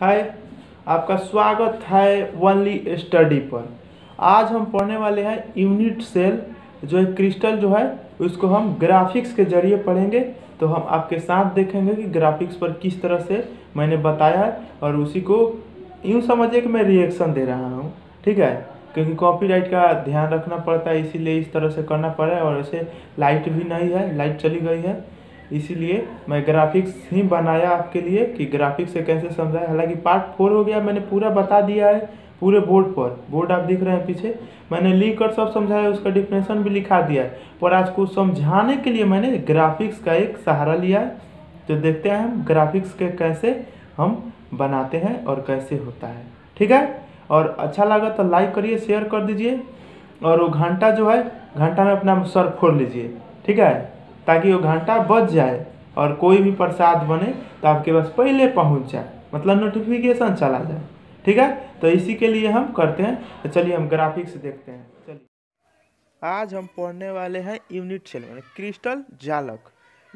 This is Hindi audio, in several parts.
हाय आपका स्वागत है वनली स्टडी पर आज हम पढ़ने वाले हैं यूनिट सेल जो है क्रिस्टल जो है उसको हम ग्राफिक्स के जरिए पढ़ेंगे तो हम आपके साथ देखेंगे कि ग्राफिक्स पर किस तरह से मैंने बताया है और उसी को यूँ समझिए कि मैं रिएक्शन दे रहा हूँ ठीक है क्योंकि कॉपीराइट का ध्यान रखना पड़ता है इसीलिए इस तरह से करना पड़ा है और ऐसे लाइट भी नहीं है लाइट चली गई है इसीलिए मैं ग्राफिक्स ही बनाया आपके लिए कि ग्राफिक्स से कैसे समझाएं हालांकि पार्ट फोर हो गया मैंने पूरा बता दिया है पूरे बोर्ड पर बोर्ड आप दिख रहे हैं पीछे मैंने लिख कर सब समझाया उसका डिफिनेशन भी लिखा दिया है पर आज को समझाने के लिए मैंने ग्राफिक्स का एक सहारा लिया है तो देखते हैं हम ग्राफिक्स के कैसे हम बनाते हैं और कैसे होता है ठीक है और अच्छा लगा तो लाइक करिए शेयर कर दीजिए और वो घंटा जो है घंटा में अपना सर फोड़ लीजिए ठीक है ताकि वो घंटा बच जाए और कोई भी प्रसाद बने तो आपके पास पहले पहुंच जाए मतलब नोटिफिकेशन चला जाए ठीक है तो इसी के लिए हम करते हैं तो चलिए हम ग्राफिक्स देखते हैं चलिए आज हम पढ़ने वाले हैं यूनिट सेल में क्रिस्टल जालक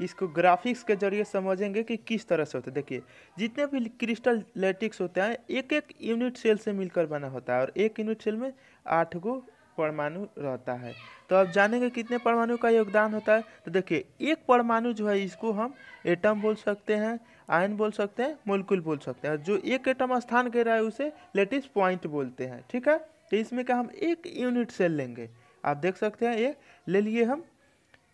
इसको ग्राफिक्स के जरिए समझेंगे कि किस तरह से होता है देखिए जितने भी क्रिस्टल लेटिक्स होते हैं एक एक यूनिट सेल से मिलकर बना होता है और एक यूनिट सेल में आठ गो परमाणु रहता है तो अब जानेंगे कितने परमाणु का योगदान होता है तो देखिए एक परमाणु जो है इसको हम एटम बोल सकते हैं आयन बोल सकते हैं मोलकुल बोल सकते हैं जो एक एटम स्थान कह रहा है उसे लेटिस पॉइंट बोलते हैं ठीक है तो इसमें क्या हम एक यूनिट सेल लेंगे आप देख सकते हैं ये ले लिए हम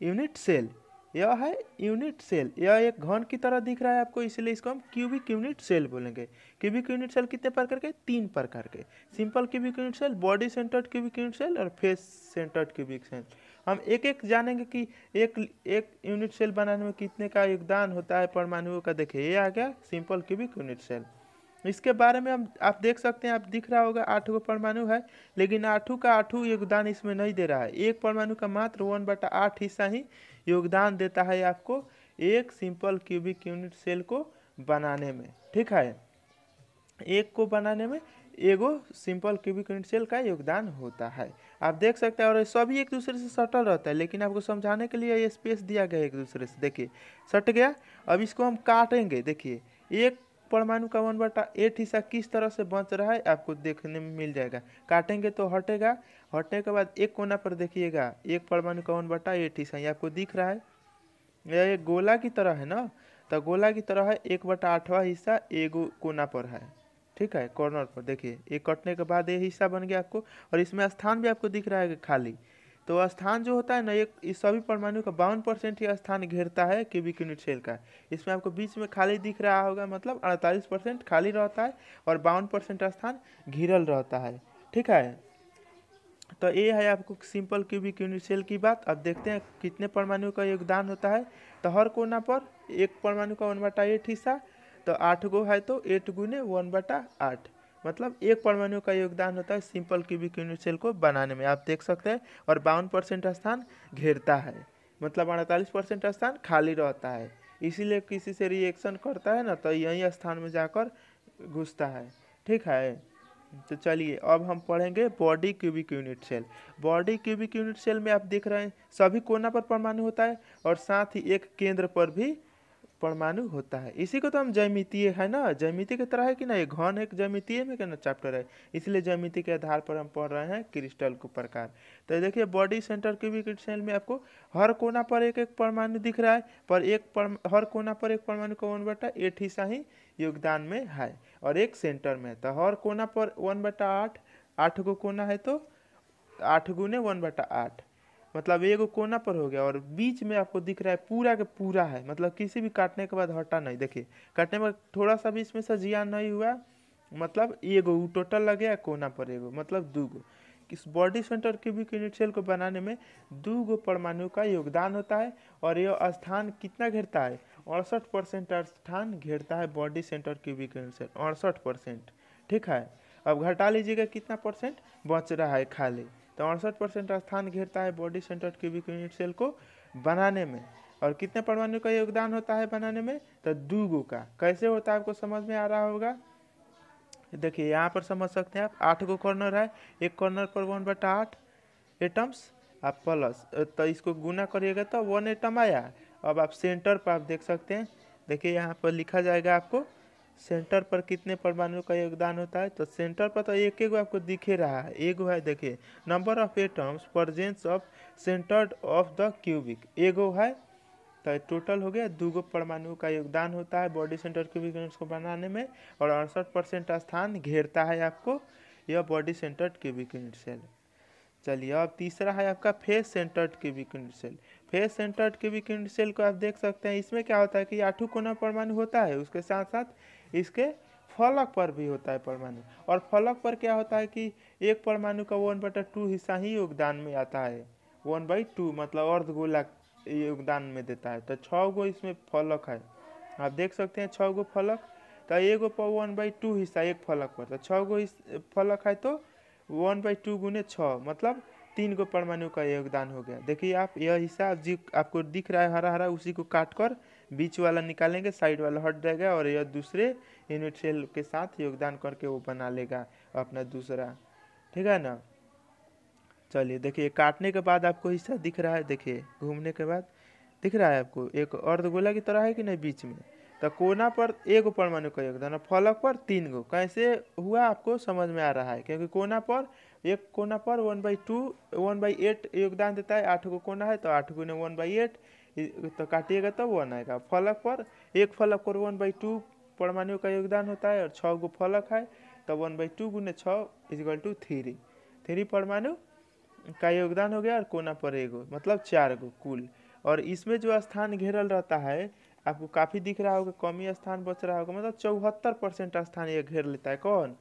यूनिट सेल यह है यूनिट सेल यह एक घन की तरह दिख रहा है आपको इसलिए इसको हम क्यूबिक यूनिट सेल बोलेंगे क्यूबिक यूनिट सेल कितने प्रकार के तीन प्रकार के simple cubic unit cell body centred cubic unit cell और फेस सेंटर्ड क्यूबिक सेल हम एक एक जानेंगे कि एक एक यूनिट सेल बनाने में कितने का योगदान होता है परमाणुओं का देखिए ये आ गया सिंपल क्यूबिक यूनिट सेल इसके बारे में हम आप देख सकते हैं आप दिख रहा होगा आठ गो परमाणु है लेकिन आठों का आठों योगदान इसमें नहीं दे रहा है एक परमाणु का मात्र वन बटा आठ हिस्सा ही योगदान देता है आपको एक सिंपल क्यूबिक यूनिट सेल को बनाने में ठीक है एक को बनाने में एगो सिंपल क्यूबिक यूनिट सेल का योगदान होता है आप देख सकते हैं और सभी एक दूसरे से सटल रहता है लेकिन आपको समझाने के लिए ये स्पेस दिया गया एक दूसरे से देखिए सट गया अब इसको हम काटेंगे देखिए एक परमाणु का वन बटा एट हिस्सा किस तरह से बच रहा है आपको देखने में मिल जाएगा काटेंगे तो हटेगा हटने के बाद एक कोना पर देखिएगा एक परमाणु का वन बटा एट हिस्सा ये आपको दिख रहा है यह एक गोला की तरह है ना तो गोला की तरह है एक बटा आठवा हिस्सा एक कोना पर है ठीक है कॉर्नर पर देखिए एक कटने के बाद ये हिस्सा बन गया आपको और इसमें स्थान भी आपको दिख रहा है खाली तो स्थान जो होता है ना एक इस सभी परमाणु का बावन परसेंट ही स्थान घेरता है क्यूबिक यूनिट सेल का इसमें आपको बीच में खाली दिख रहा होगा मतलब अड़तालीस परसेंट खाली रहता है और बावन परसेंट स्थान घिरल रहता है ठीक है तो ये है आपको सिंपल क्यूबिक यूनिट सेल की बात अब देखते हैं कितने परमाणु का योगदान होता है तो हर कोना पर एक परमाणु का वन बटा एट हिस्सा तो आठ गो है तो एट गुने वन बटा आठ मतलब एक परमाणु का योगदान होता है सिंपल क्यूबिक यूनिट सेल को बनाने में आप देख सकते हैं और बावन परसेंट स्थान घेरता है मतलब अड़तालीस परसेंट स्थान खाली रहता है इसीलिए किसी से रिएक्शन करता है ना तो यही स्थान में जाकर घुसता है ठीक है तो चलिए अब हम पढ़ेंगे body cubic unit cell body cubic unit cell में आप देख रहे हैं सभी कोना पर परमाणु होता है और साथ ही एक केंद्र पर भी परमाणु होता है इसी को तो हम जैमितीय है ना जैमिति की तरह है कि ना ये घन एक जैमितीय में क्या चैप्टर है इसलिए जैमिति के आधार पर हम पढ़ रहे हैं क्रिस्टल को प्रकार तो देखिए बॉडी सेंटर क्यूबिक सेल में आपको हर कोना पर एक एक परमाणु दिख रहा है पर एक पर, हर कोना पर एक परमाणु का वन बटा एट हिस्सा ही योगदान में है और एक सेंटर में तो हर कोना पर वन बटा आठ आठ गो कोना है तो आठ गुने वन बटा आठ मतलब एगो कोना पर हो गया और बीच में आपको दिख रहा है पूरा के पूरा है मतलब किसी भी काटने के बाद हटा नहीं देखिए काटने में थोड़ा सा भी इसमें से जिया नहीं हुआ मतलब एगो टोटल लगे गया कोना पर एगो मतलब दू गो इस बॉडी सेंटर भी यूनिट सेल को बनाने में दो गो परमाणु का योगदान होता है और यह स्थान कितना घेरता है अड़सठ परसेंट स्थान घेरता है body centre cubic unit cell अड़सठ परसेंट ठीक है अब घटा लीजिएगा कितना परसेंट बच रहा है खाली तो अड़सठ परसेंट स्थान घेरता है body centred cubic unit cell को बनाने में और कितने परमाणु का योगदान होता है बनाने में तो दूगो का कैसे होता है आपको समझ में आ रहा होगा देखिए यहाँ पर समझ सकते हैं आप आठ गो कॉर्नर है एक कॉर्नर पर वन बटा आठ एटम्स आप प्लस तो इसको गुना करिएगा तो वन एटम आया अब आप सेंटर पर आप देख सकते हैं देखिए यहाँ पर लिखा जाएगा आपको सेंटर पर कितने परमाणु का योगदान होता है तो सेंटर पर तो एक एक आपको दिखे रहा है एक है देखिए number of atoms presence of centred of the cubic एगो है तो टोटल हो गया दूगो परमाणु का योगदान होता है बॉडी सेंटर क्यूबिक को बनाने में और अड़सठ परसेंट स्थान घेरता है आपको यह body centred cubic unit cell चलिए अब तीसरा है आपका face centred cubic unit cell face भी क्यूबिक सेल को आप देख सकते हैं इसमें क्या होता है कि आठू कोना परमाणु होता है उसके साथ साथ इसके फलक पर भी होता है परमाणु और फलक पर क्या होता है कि एक परमाणु का वन बटा टू हिस्सा ही योगदान में आता है वन बाई टू मतलब अर्ध गोला योगदान में देता है तो छः गो इसमें फलक है आप देख सकते हैं छः गो फलक तो एगो पर वन बाई टू हिस्सा एक फलक पर तो छः गो फलक है तो वन बाई टू गुने छः मतलब तीन को परमाणु का योगदान हो गया देखिए आप यह हिस्सा जी आपको दिख रहा है हरा हरा उसी को काट कर बीच वाला निकालेंगे साइड वाला हट जाएगा और यह दूसरे यूनिट सेल के साथ योगदान करके वो बना लेगा अपना दूसरा ठीक है ना चलिए देखिए काटने के बाद आपको हिस्सा दिख रहा है देखिए घूमने के बाद दिख रहा है आपको एक अर्धगोला की तरह है कि नहीं बीच में तो कोना पर एक परमाणु का योगदान और फलक पर तीन गो कैसे हुआ आपको समझ में आ रहा है क्योंकि कोना पर एक कोना पर one by two one by eight योगदान देता है आठ को कोना है तो आठ गुने वन बाई एट तो काटिएगा तो वन आएगा फलक पर एक फलक पर वन बाई टू परमाणु का योगदान होता है और छः गो फलक है तो वन बाई टू गुने छः इजिकल टू थ्री थ्री परमाणु का योगदान हो गया और कोना पर एगो मतलब चार गो कुल और इसमें जो स्थान घेरल रहता है आपको काफ़ी दिख रहा होगा कम ही स्थान बच रहा होगा मतलब चौहत्तर परसेंट स्थान ये घेर लेता है कौन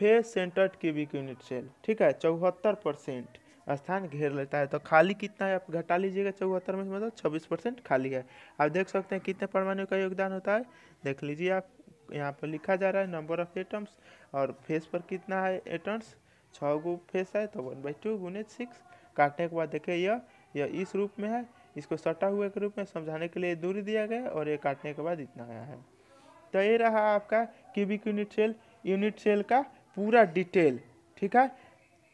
face centred cubic unit cell ठीक है चौहत्तर परसेंट स्थान घेर लेता है तो खाली कितना है आप घटा लीजिएगा चौहत्तर में मतलब छब्बीस परसेंट खाली है आप देख सकते हैं कितने परमाणु का योगदान होता है देख लीजिए आप यहाँ पर लिखा जा रहा है नंबर ऑफ एटम्स और फेस पर कितना है एटम्स छः गो फेस है तो वन बाई टू गुने सिक्स काटने के बाद देखिए यह यह इस रूप में है इसको सटा हुए के रूप में समझाने के लिए दूरी दिया गया और ये काटने के बाद इतना आया है तो ये रहा आपका cubic unit cell unit cell का पूरा डिटेल ठीक है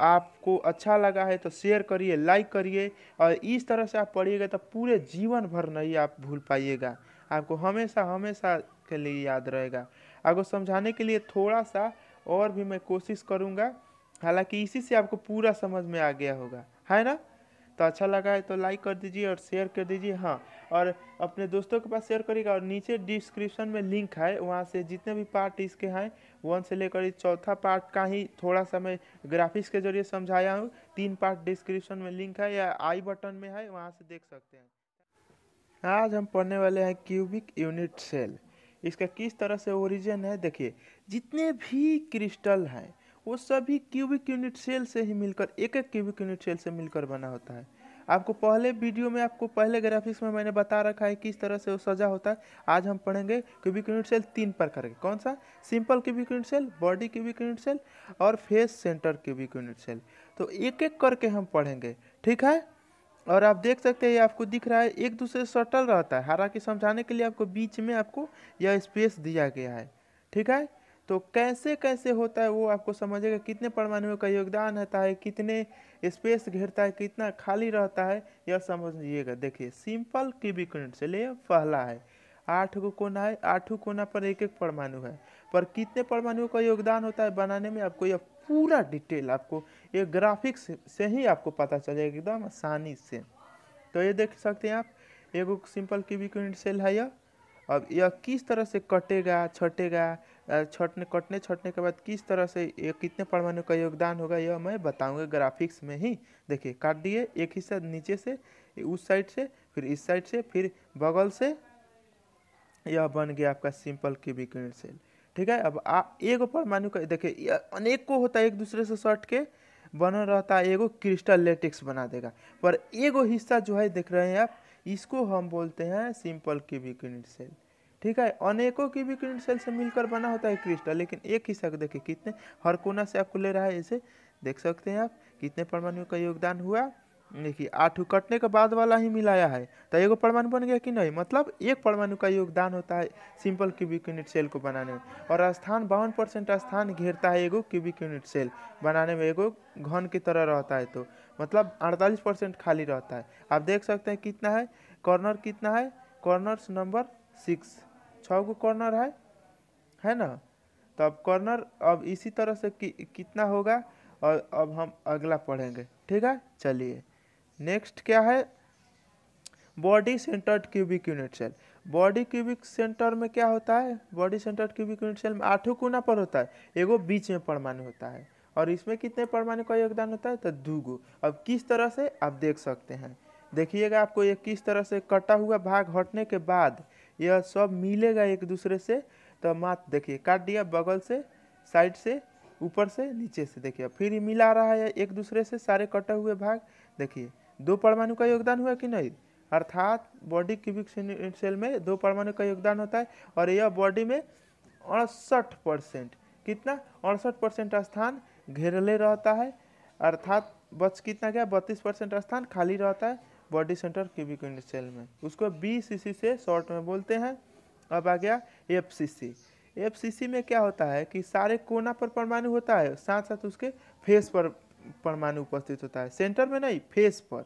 आपको अच्छा लगा है तो शेयर करिए लाइक करिए और इस तरह से आप पढ़िएगा तो पूरे जीवन भर नहीं आप भूल पाइएगा आपको हमेशा हमेशा के लिए याद रहेगा आपको समझाने के लिए थोड़ा सा और भी मैं कोशिश करूँगा हालांकि इसी से आपको पूरा समझ में आ गया होगा है ना तो अच्छा लगा है तो लाइक कर दीजिए और शेयर कर दीजिए हाँ और अपने दोस्तों के पास शेयर करिएगा और नीचे डिस्क्रिप्शन में लिंक है वहाँ से जितने भी पार्ट इसके हैं वन से लेकर इस चौथा पार्ट का ही थोड़ा सा मैं ग्राफिक्स के जरिए समझाया हूँ तीन पार्ट डिस्क्रिप्शन में लिंक है या आई बटन में है वहाँ से देख सकते हैं आज हम पढ़ने वाले हैं क्यूबिक यूनिट सेल इसका किस तरह से ओरिजिन है देखिए जितने भी क्रिस्टल हैं वो सभी क्यूबिक यूनिट सेल से ही मिलकर एक एक क्यूबिक यूनिट सेल से मिलकर बना होता है आपको पहले वीडियो में आपको पहले ग्राफिक्स में मैंने बता रखा है किस तरह से वो सजा होता है आज हम पढ़ेंगे क्यूबिक यूनिट सेल तीन प्रकार के कौन सा simple cubic unit cell body cubic unit cell और face centre cubic unit cell तो एक एक करके हम पढ़ेंगे ठीक है और आप देख सकते हैं आपको दिख रहा है एक दूसरे से सटल रहता है हालांकि समझाने के लिए आपको बीच में आपको यह स्पेस दिया गया है ठीक है तो कैसे कैसे होता है वो आपको समझेगा कितने परमाणुओं का योगदान रहता है कितने स्पेस घेरता है कितना खाली रहता है यह समझिएगा देखिए सिंपल क्यूबिक यूनिट से ले पहला है आठ को कोना है आठ कोना पर एक एक परमाणु है पर कितने परमाणुओं का योगदान होता है बनाने में आपको यह पूरा डिटेल आपको ये ग्राफिक्स से ही आपको पता चलेगा एकदम आसानी से तो ये देख सकते हैं आप एक सिंपल क्यूबिक यूनिट सेल है यह अब यह किस तरह से कटेगा छटेगा छटने कटने छटने के बाद किस तरह से ये कितने परमाणु का योगदान होगा यह मैं बताऊंगा ग्राफिक्स में ही देखिए काट दिए एक हिस्सा नीचे से उस साइड से फिर इस साइड से फिर बगल से यह बन गया आपका सिंपल क्यूबिक यूनिट सेल ठीक है अब आ एगो परमाणु का देखिए अनेक को होता है एक दूसरे से सट के बना रहता है एगो क्रिस्टल लेटिक्स बना देगा पर एगो हिस्सा जो है देख रहे हैं आप इसको हम बोलते हैं सिंपल क्यूबिक यूनिट सेल ठीक है अनेकों की यूनिट सेल से मिलकर बना होता है क्रिस्टल लेकिन एक ही शक देखिए कितने हर कोना से आपको ले रहा है इसे देख सकते हैं आप कितने परमाणु का योगदान हुआ देखिए आठ कटने के बाद वाला ही मिलाया है तो एगो परमाणु बन गया कि नहीं मतलब एक परमाणु का योगदान होता है सिंपल क्यूबिक यूनिट सेल को बनाने में और स्थान बावन परसेंट स्थान घेरता है एगो क्यूबिक यूनिट सेल बनाने में एगो घन की तरह रहता है तो मतलब अड़तालीस परसेंट खाली रहता है आप देख सकते हैं कितना है कॉर्नर कितना है कॉर्नर्स नंबर सिक्स छः गो कॉर्नर है है ना तो अब कॉर्नर अब इसी तरह से कि, कितना होगा और अब हम अगला पढ़ेंगे ठीक है चलिए नेक्स्ट क्या है body centred cubic unit cell body cubic centre में क्या होता है body centred cubic unit cell में आठों कोना पर होता है एगो बीच में परमाणु होता है और इसमें कितने परमाणु का योगदान होता है तो दूगो अब किस तरह से आप देख सकते हैं देखिएगा आपको ये किस तरह से कटा हुआ भाग हटने के बाद यह सब मिलेगा एक दूसरे से तो मात देखिए काट दिया बगल से साइड से ऊपर से नीचे से देखिए फिर मिला रहा है एक दूसरे से सारे कटे हुए भाग देखिए दो परमाणु का योगदान हुआ कि नहीं अर्थात बॉडी क्यूबिक सेल में दो परमाणु का योगदान होता है और यह बॉडी में अड़सठ परसेंट कितना अड़सठ परसेंट स्थान घेरले रहता है अर्थात बच कितना गया बत्तीस परसेंट स्थान खाली रहता है बॉडी सेंटर क्यूबिक सेल में उसको बी से शॉर्ट में बोलते हैं अब आ गया एफ एफ में क्या होता है कि सारे कोना पर परमाणु होता है साथ साथ उसके फेस पर परमाणु उपस्थित होता है सेंटर में नहीं फेस पर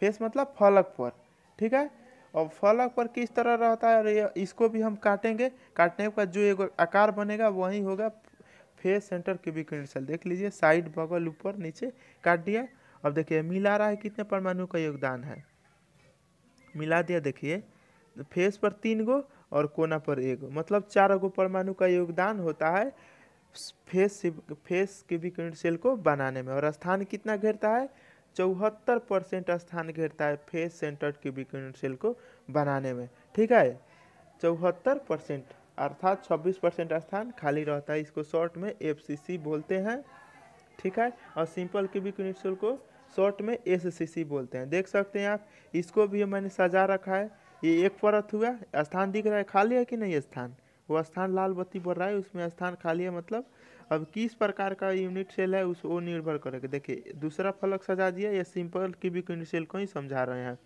फेस मतलब फलक पर ठीक है और फलक पर किस तरह रहता है और इसको भी हम काटेंगे काटने के बाद जो एक आकार बनेगा वही होगा फेस सेंटर क्यूबिक भी सेल देख लीजिए साइड बगल ऊपर नीचे काट दिया अब देखिए मिला रहा है कितने परमाणु का योगदान है मिला दिया देखिए फेस पर तीन गो और कोना पर एक मतलब चार गो परमाणु का योगदान होता है फेस फेस के भी यूनिट सेल को बनाने में और स्थान कितना घेरता है चौहत्तर परसेंट स्थान घेरता है face centre cubic unit cell को बनाने में ठीक है चौहत्तर परसेंट अर्थात छब्बीस परसेंट स्थान खाली रहता है इसको शॉर्ट में एफ बोलते हैं ठीक है और सिंपल क्यूबिक यूनिट सेल को शॉर्ट में एस बोलते हैं देख सकते हैं आप इसको भी मैंने सजा रखा है ये एक परत हुआ स्थान दिख रहा है खाली है कि नहीं स्थान वो स्थान लाल बत्ती बढ़ रहा है उसमें स्थान खाली है मतलब अब किस प्रकार का यूनिट सेल है उस वो निर्भर करेगा देखिए दूसरा फलक सजा दिया या सिंपल क्यूबिक यूनिट सेल को ही समझा रहे हैं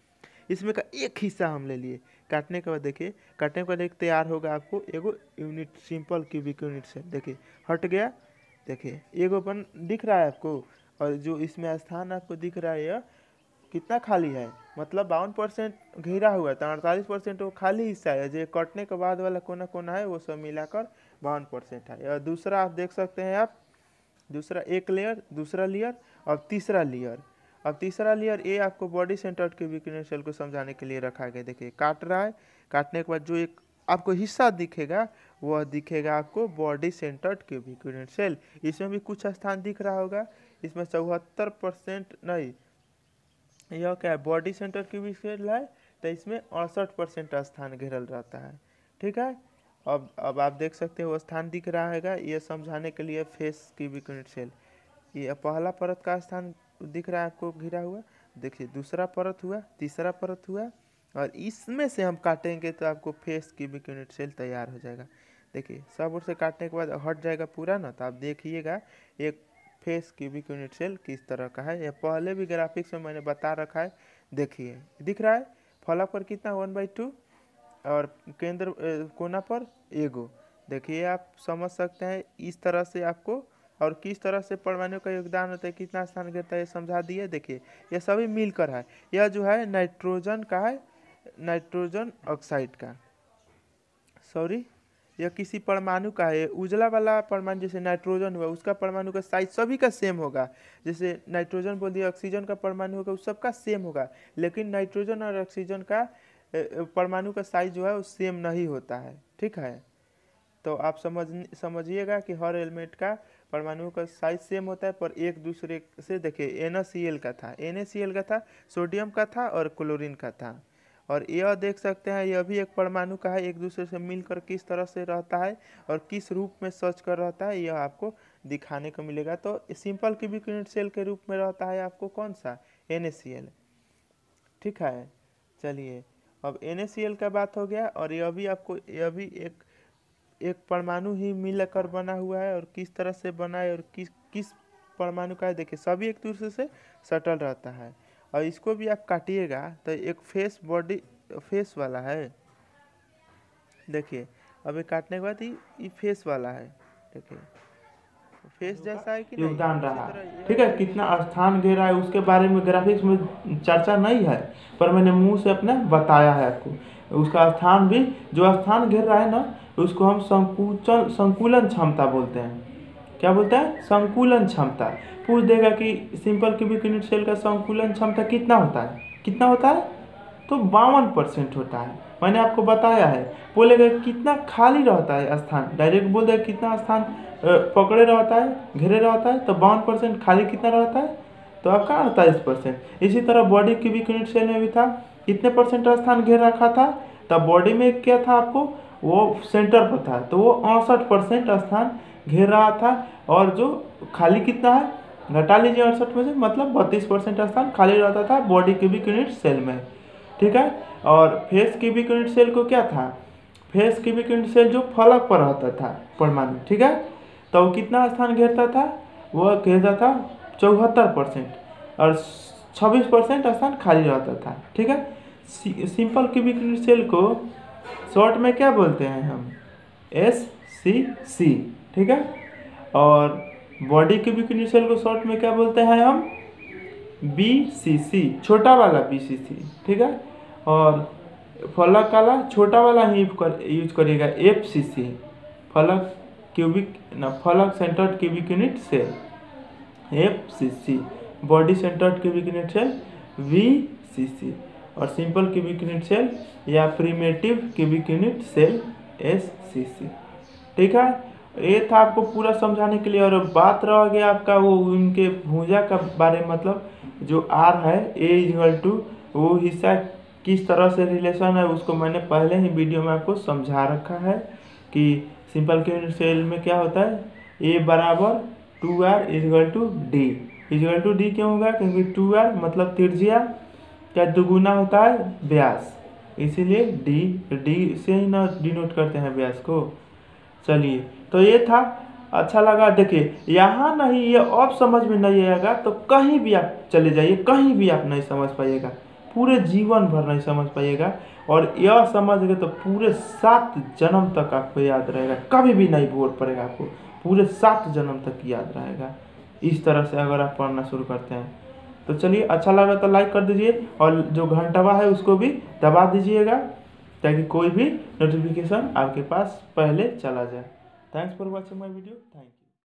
इसमें का एक हिस्सा हम ले लिए काटने के बाद देखिए काटने के बाद एक तैयार होगा आपको एगो unit simple cubic unit cell देखिए हट गया देखिए एगो अपन दिख रहा है आपको और जो इसमें स्थान आपको दिख रहा है यह कितना खाली है मतलब बावन परसेंट घिरा हुआ है तो अड़तालीस परसेंट वो खाली हिस्सा है जो कटने के बाद वाला कोना कोना है वो सब मिलाकर बावन परसेंट है और दूसरा आप देख सकते हैं आप दूसरा एक लेयर दूसरा लेयर और तीसरा लेयर अब तीसरा लेयर ए आपको बॉडी सेंटर के विकिनेस सेल को समझाने के लिए रखा गया देखिए काट रहा है काटने के बाद जो एक आपको हिस्सा दिखेगा वह दिखेगा आपको बॉडी सेंटर के यूनिट सेल इसमें भी कुछ स्थान दिख रहा होगा इसमें चौहत्तर परसेंट नहीं यह क्या है बॉडी सेंटर की भी स्क्वायर है तो इसमें अड़सठ परसेंट स्थान घेरल रहता है ठीक है अब अब आप देख सकते हो स्थान दिख रहा है ये समझाने के लिए फेस क्यूबिक यूनिट सेल ये पहला परत का स्थान दिख रहा है आपको घिरा हुआ देखिए दूसरा परत हुआ तीसरा परत हुआ और इसमें से हम काटेंगे तो आपको फेस क्यूबिक यूनिट सेल तैयार हो जाएगा देखिए सब ओर से काटने के बाद हट जाएगा पूरा ना तो आप देखिएगा एक फेस क्यूबिक यूनिट सेल किस तरह का है यह पहले भी ग्राफिक्स में मैंने बता रखा है देखिए दिख रहा है फॉलोअप पर कितना वन बाई टू और केंद्र कोना पर एगो देखिए आप समझ सकते हैं इस तरह से आपको और किस तरह से परमाणु का योगदान होता है कितना स्थान गिरता है ये समझा दिए देखिए यह सभी मिलकर है यह जो है नाइट्रोजन का है नाइट्रोजन ऑक्साइड का सॉरी या किसी परमाणु का है उजला वाला परमाणु जैसे नाइट्रोजन हुआ उसका परमाणु का साइज सभी का सेम होगा जैसे नाइट्रोजन बोल दिया ऑक्सीजन का परमाणु होगा उस सबका सेम होगा लेकिन नाइट्रोजन और ऑक्सीजन का परमाणु का साइज जो है वो सेम नहीं होता है ठीक है तो आप समझ समझिएगा कि हर एलिमेंट का परमाणु का साइज सेम होता है पर एक दूसरे से देखिए एन का था एन का था सोडियम का था और क्लोरिन का था और यह देख सकते हैं यह भी एक परमाणु का है एक दूसरे से मिलकर किस तरह से रहता है और किस रूप में सर्च कर रहता है यह आपको दिखाने को मिलेगा तो सिंपल क्यूबिक यूनिट सेल के रूप में रहता है आपको कौन सा एन ठीक है चलिए अब एन का बात हो गया और यह भी आपको यह भी एक एक परमाणु ही मिलकर बना हुआ है और किस तरह से बना है और किस किस परमाणु का है देखिए सभी एक दूसरे से सटल रहता है और इसको भी आप काटिएगा तो एक फेस बॉडी फेस वाला है देखिए अभी काटने के बाद ये फेस वाला है देखिए फेस जैसा है कि योगदान रहा ठीक है कितना स्थान घेरा है उसके बारे में ग्राफिक्स में चर्चा नहीं है पर मैंने मुंह से अपने बताया है आपको उसका स्थान भी जो स्थान घेर रहा है ना उसको हम संकुचन संकुलन क्षमता बोलते हैं क्या बोलता है संकुलन क्षमता पूछ देगा कि सिंपल क्यूबिक यूनिट सेल का संकुलन क्षमता कितना होता है कितना होता है तो बावन परसेंट होता है मैंने आपको बताया है बोलेगा कितना खाली रहता है स्थान डायरेक्ट बोल देगा कितना स्थान पकड़े रहता है घेरे रहता है तो बावन परसेंट खाली कितना रहता है तो आपका अड़तालीस परसेंट इसी तरह बॉडी क्यूबिक यूनिट सेल में भी था कितने परसेंट स्थान घेर रखा था तब बॉडी में क्या था आपको वो सेंटर पर था तो वो अड़सठ परसेंट स्थान घेर रहा था और जो खाली कितना है घटा लीजिए अड़सठ में से मतलब बत्तीस परसेंट स्थान खाली रहता था बॉडी क्यूबिक यूनिट सेल में ठीक है और फेस क्यूबिक यूनिट सेल को क्या था फेस क्यूबिक यूनिट सेल जो फलक पर रहता था परमाणु ठीक है तो कितना स्थान घेरता था वह घेरता था चौहत्तर परसेंट और छब्बीस परसेंट स्थान खाली रहता था ठीक है सिंपल क्यूबिक यूनिट सेल को शॉर्ट में क्या बोलते हैं हम एस सी सी ठीक है और बॉडी क्यूबिक न्यूसेल को शॉर्ट में क्या बोलते हैं हम बी सी सी छोटा वाला बी सी सी ठीक है और फलक काला छोटा वाला ही कर, यूज करिएगा एफ सी सी फलक क्यूबिक ना फलक centred cubic unit cell F C C body centred cubic unit से वी सी सी और सिंपल क्यूबिक यूनिट सेल या primitive cubic unit cell S C C ठीक है ये था आपको पूरा समझाने के लिए और बात रह गया आपका वो उनके भूजा का बारे मतलब जो आर है ए इजल टू वो हिस्सा किस तरह से रिलेशन है उसको मैंने पहले ही वीडियो में आपको समझा रखा है कि सिंपल क्यों सेल में क्या होता है ए बराबर two R equal to D equal to D क्यों होगा क्योंकि टू आर मतलब तिरजिया क्या दुगुना होता है व्यास इसीलिए डी डी से ही ना डिनोट करते हैं व्यास को चलिए तो ये था अच्छा लगा देखिए यहाँ नहीं ये अब समझ में नहीं आएगा तो कहीं भी आप चले जाइए कहीं भी आप नहीं समझ पाइएगा पूरे जीवन भर नहीं समझ पाइएगा और यह समझ गए तो पूरे सात जन्म तक आपको याद रहेगा कभी भी नहीं बोल पड़ेगा आपको पूरे सात जन्म तक याद रहेगा इस तरह से अगर आप पढ़ना शुरू करते हैं तो चलिए अच्छा लगा तो लाइक कर दीजिए और जो घंटावा है उसको भी दबा दीजिएगा ताकि कोई भी नोटिफिकेशन आपके पास पहले चला जाए thanks for watching my video thank